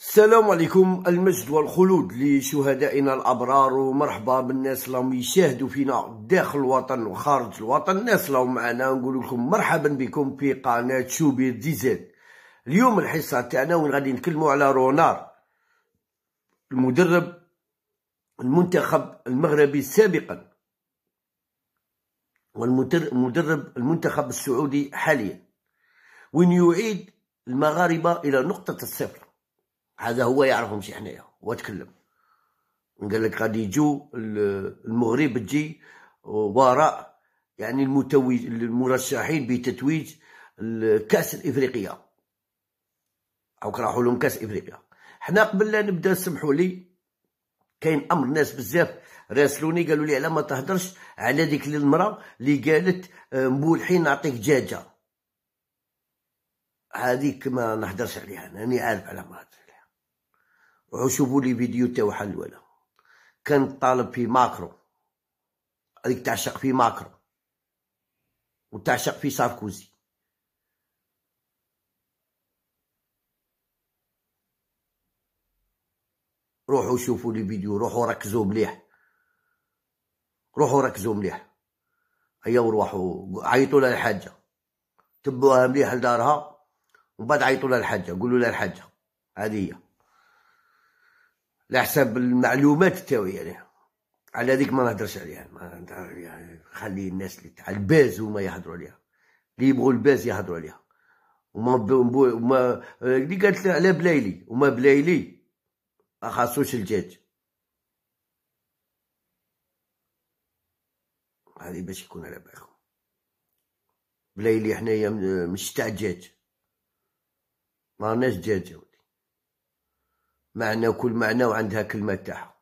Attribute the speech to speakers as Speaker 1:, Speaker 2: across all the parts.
Speaker 1: السلام عليكم المجد والخلود لشهدائنا الابرار ومرحبا بالناس اللي يشاهدوا فينا داخل الوطن وخارج الوطن الناس اللي معنا نقول لكم مرحبا بكم في قناه شوبير زيد اليوم الحصه تاعنا وين غادي نتكلموا على رونار المدرب المنتخب المغربي سابقا والمدرب المنتخب السعودي حاليا وين يعيد المغاربه الى نقطه الصفر هذا هو يعرفهم شي حنايا هو تكلم قال لك غادي يجوا المغرب تجي وراء يعني المتوج المرشحين بتتويج الكاس الافريقيه او كراحوا لهم كاس افريقيا حنا قبل لا نبدا سمحوا لي كاين امر ناس بزاف راسلوني قالوا لي على ما تهدرش على ديك المراه اللي قالت آه، مولحين نعطيك دجاجه هذيك ما نهدرش عليها انا عارف على ما هضرش وشوفوا لي فيديو تاعو حل ولا كان طالب في ماكرو هذيك تعشق في ماكرو وتعشق في ساركوزي روحوا شوفوا لي فيديو روحوا ركزوا مليح روحوا ركزوا مليح هيا وروحوا عيطوا لها الحاجه تبوها مليح لدارها ومن بعد عيطوا لها الحاجه قولوا لها الحاجه هذه هي على حساب المعلومات تاوي يعني على هذيك ما نهدرش عليها ما يعني خلي الناس اللي تاع الباز هما يهضروا عليها اللي يبغوا الباز يهضروا عليها وما وما اللي قالت على بلايلي وما بلايلي ما خاصوش الجاج هذه باش يكون على بالكم بلايلي حنايا مش تاع الدجاج ما عندناش دجاج معنى وكل معنى وعندها كلمة تاعها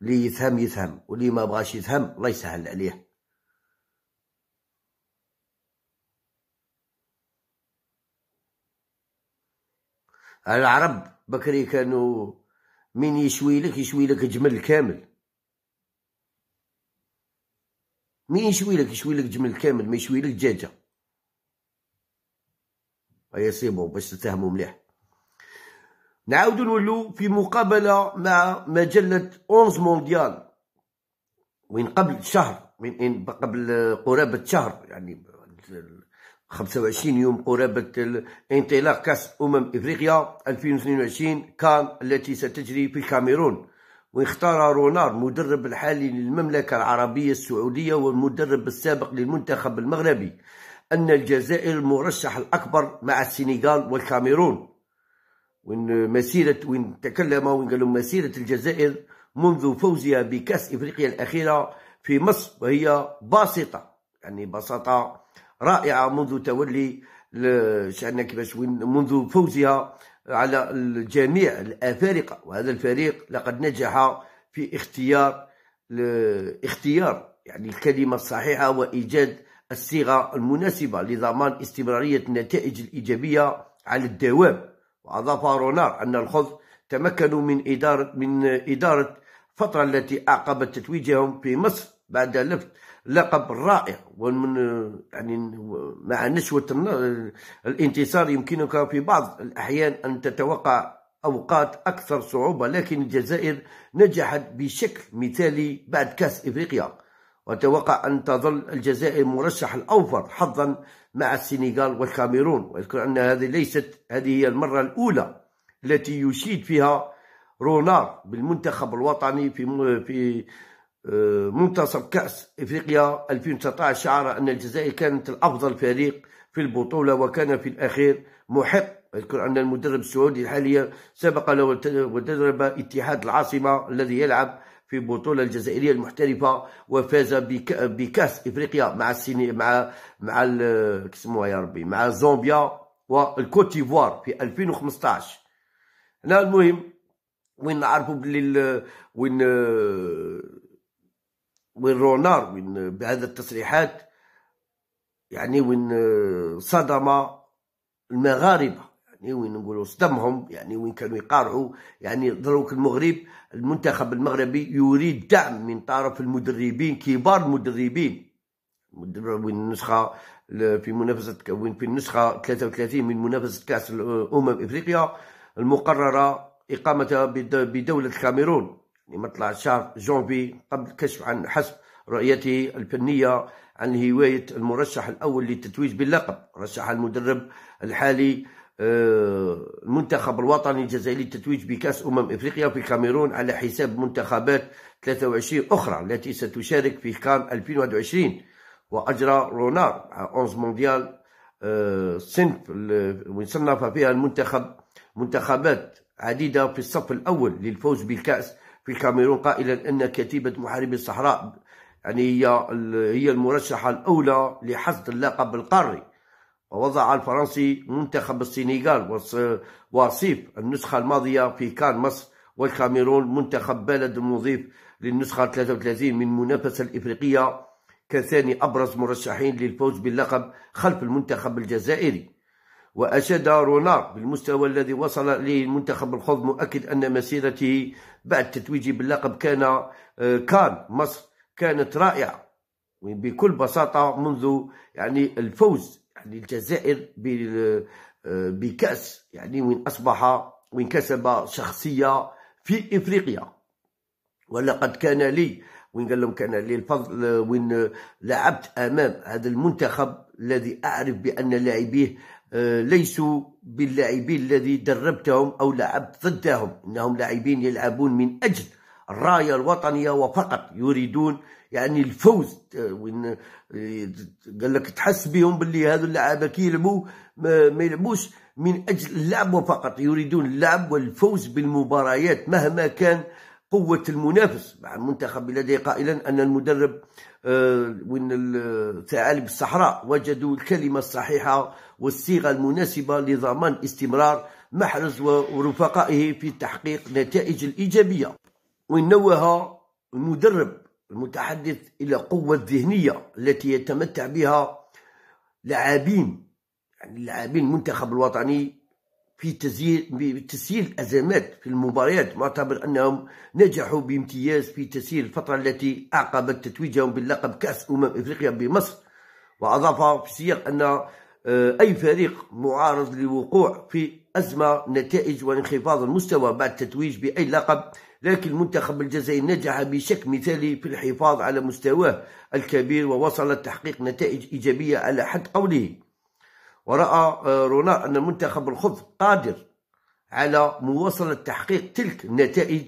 Speaker 1: لي يفهم يفهم ولي ما بغاش يفهم الله يسهل عليه العرب بكري كانوا من يشوي لك يشوي لك جمل كامل مين يشوي لك يشوي لك جمل كامل ما يشوي لك دجاجه يصيبوا باش تتهموا مليح نعود نولو في مقابلة مع مجلة أونز مونديال وين قبل شهر من قبل قرابة شهر يعني 25 يوم قرابة انطلاق كأس أمم إفريقيا 2022 كان التي ستجري في الكاميرون واختار رونار مدرب الحالي للمملكة العربية السعودية والمدرب السابق للمنتخب المغربي أن الجزائر المرشح الأكبر مع السنغال والكاميرون وإن مسيرة وإن تكلم وإن قالوا مسيرة الجزائر منذ فوزها بكأس إفريقيا الأخيرة في مصر وهي باسطة يعني بساطة رائعة منذ تولي شأن كيفاش منذ فوزها على الجميع الأفارقة وهذا الفريق لقد نجح في اختيار اختيار يعني الكلمة الصحيحة وإيجاد الصيغة المناسبة لضمان استمرارية النتائج الإيجابية على الدوام وأضاف رونار أن الخوذ تمكنوا من إدارة من إدارة الفترة التي أعقبت تتويجهم في مصر بعد لفت لقب رائع ومن يعني مع نشوة الانتصار يمكنك في بعض الأحيان أن تتوقع أوقات أكثر صعوبة لكن الجزائر نجحت بشكل مثالي بعد كأس إفريقيا وأتوقع أن تظل الجزائر مرشح الأوفر حظا مع السنغال والكاميرون ويذكر أن هذه ليست هذه هي المرة الأولى التي يشيد فيها رونار بالمنتخب الوطني في في آه، منتصف كأس إفريقيا 2019 شعر أن الجزائر كانت الأفضل فريق في البطولة وكان في الأخير محق يذكر أن المدرب السعودي الحالي سبق له وتدرب اتحاد العاصمة الذي يلعب في البطوله الجزائريه المحترفه وفاز بكاس افريقيا مع السيني مع مع كسموها يا ربي مع زومبيا والكوت ديفوار في 2015 هنا المهم وين نعرفوا باللي وين وين رونار وين بهذا التصريحات يعني وين صدم المغاربه يعني وين نقولوا صدمهم يعني وين كانوا يقارعوا يعني دروك المغرب المنتخب المغربي يريد دعم من طرف المدربين كبار المدربين وين النسخه في منافسه وين في النسخه 33 من منافسه كاس امم افريقيا المقرره اقامتها بدوله الكاميرون لمطلع يعني شهر جونفي قبل الكشف عن حسب رؤيته الفنيه عن هوايه المرشح الاول للتتويج باللقب رشح المدرب الحالي آه، المنتخب الوطني الجزائري للتتويج بكأس أمم إفريقيا في الكاميرون على حساب منتخبات 23 أخرى التي ستشارك في كان 2021 وأجرى رونار 11 مونديال آه، صنف وصنف فيها المنتخب منتخبات عديدة في الصف الأول للفوز بالكأس في الكاميرون قائلا أن كتيبة محاربي الصحراء يعني هي هي المرشحة الأولى لحصد اللقب القاري ووضع الفرنسي منتخب السنغال وصيف النسخة الماضية في كان مصر والكاميرون منتخب بلد مضيف للنسخة 33 من المنافسة الإفريقية كثاني أبرز مرشحين للفوز باللقب خلف المنتخب الجزائري وأشاد رونار بالمستوى الذي وصل إليه المنتخب الخوض مؤكد أن مسيرته بعد تتويجه باللقب كان آه، كان مصر كانت رائعة بكل بساطة منذ يعني الفوز للجزائر يعني آه، بكأس يعني وين أصبح وين كسب شخصية في إفريقيا ولقد كان لي وين قال لهم كان لي الفضل وين لعبت أمام هذا المنتخب الذي أعرف بأن لاعبيه آه، ليسوا باللاعبين الذي دربتهم أو لعبت ضدهم إنهم لاعبين يلعبون من أجل الراية الوطنية وفقط يريدون يعني الفوز وين قال لك تحس بهم باللي هذو اللعابه كيلعبوا ما يلعبوش من اجل اللعب فقط يريدون اللعب والفوز بالمباريات مهما كان قوة المنافس مع المنتخب بلدي قائلا أن المدرب آه، وين الثعالب الصحراء وجدوا الكلمة الصحيحة والصيغة المناسبة لضمان استمرار محرز ورفقائه في تحقيق نتائج الإيجابية وين نوه المدرب المتحدث إلى قوة ذهنية التي يتمتع بها لاعبين يعني لاعبين المنتخب الوطني في تسييل تسييل الازمات في المباريات معتبر انهم نجحوا بامتياز في تسييل الفتره التي اعقبت تتويجهم باللقب كاس امم افريقيا بمصر واضاف في السياق ان آه، أي فريق معارض للوقوع في أزمة نتائج وانخفاض المستوى بعد التتويج بأي لقب لكن المنتخب الجزائري نجح بشكل مثالي في الحفاظ على مستواه الكبير ووصل لتحقيق نتائج إيجابية على حد قوله ورأى آه، رونا أن المنتخب الخضر قادر على مواصلة تحقيق تلك النتائج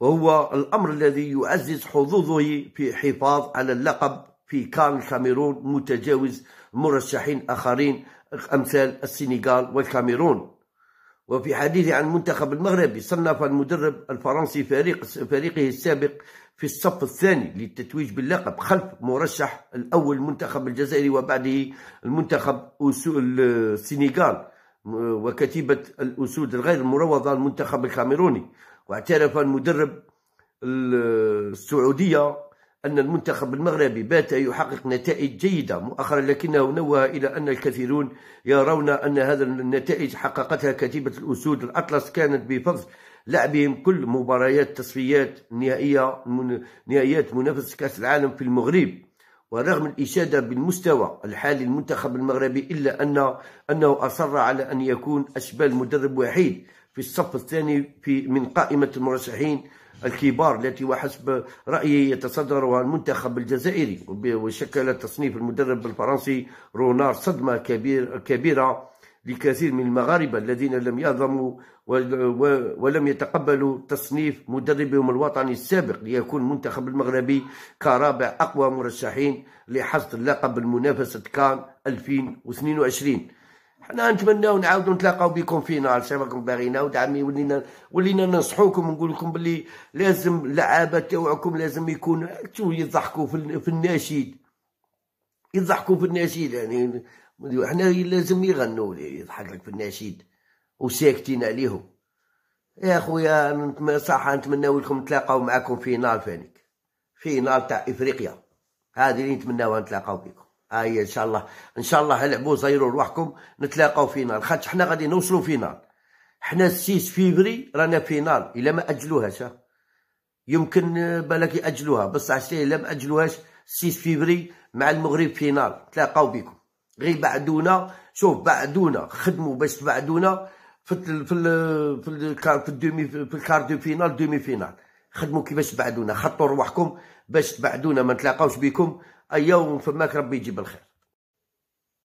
Speaker 1: وهو الأمر الذي يعزز حظوظه في حفاظ على اللقب في كان الكاميرون متجاوز مرشحين آخرين أمثال السنغال والكاميرون وفي حديثه عن المنتخب المغربي صنف المدرب الفرنسي فريق فريقه السابق في الصف الثاني للتتويج باللقب خلف مرشح الأول المنتخب الجزائري وبعده المنتخب السنغال وكتيبة الأسود الغير المروضة المنتخب الكاميروني واعترف المدرب السعودية أن المنتخب المغربي بات يحقق نتائج جيدة مؤخرا لكنه نوه إلى أن الكثيرون يرون أن هذا النتائج حققتها كتيبة الأسود الأطلس كانت بفضل لعبهم كل مباريات تصفيات نهائية من نهائيات منافسة كأس العالم في المغرب ورغم الإشادة بالمستوى الحالي المنتخب المغربي إلا أن أنه أصر على أن يكون أشبال مدرب وحيد في الصف الثاني في من قائمة المرشحين الكبار التي وحسب رأيي يتصدرها المنتخب الجزائري وشكل تصنيف المدرب الفرنسي رونار صدمة كبير كبيرة لكثير من المغاربة الذين لم يهضموا ولم يتقبلوا تصنيف مدربهم الوطني السابق ليكون المنتخب المغربي كرابع أقوى مرشحين لحصد لقب المنافسة كان 2022 حنا نتمناو نعاودو نتلاقاو بكم فينال سي راكم باغينا ودعمي ولينا ولينا ننصحوكم نقول لكم بلي لازم اللعابه تاعكم لازم يكون يضحكوا في النشيد يضحكوا في النشيد يعني حنا لازم يغنوا يضحك لك في النشيد وساكتين عليهم يا خويا صح نتمناو لكم نتلاقاو معاكم في نار فانيك تاع افريقيا هذه اللي نتمناوها نتلاقاو بكم هاي آه، ان شاء الله ان شاء الله هلعبوا زيروا رواحكم نتلاقاو فينال خاطر حنا غادي نوصلوا فينال حنا 6 فيفري رانا فينال الا ما اجلوهاش آه. يمكن آه، بالك ياجلوها بصح عشتي الا ما اجلوهاش 6 فيفري مع المغرب فينال تلاقاو بكم غير بعدونا شوف بعدونا خدموا باش تبعدونا في الـ في الـ في ال في الدومي في الكار دو فينال دومي فينال خدموا كيفاش تبعدونا خطوا رواحكم باش تبعدونا ما نتلاقاوش بكم اي يوم فماك ربي يجيب الخير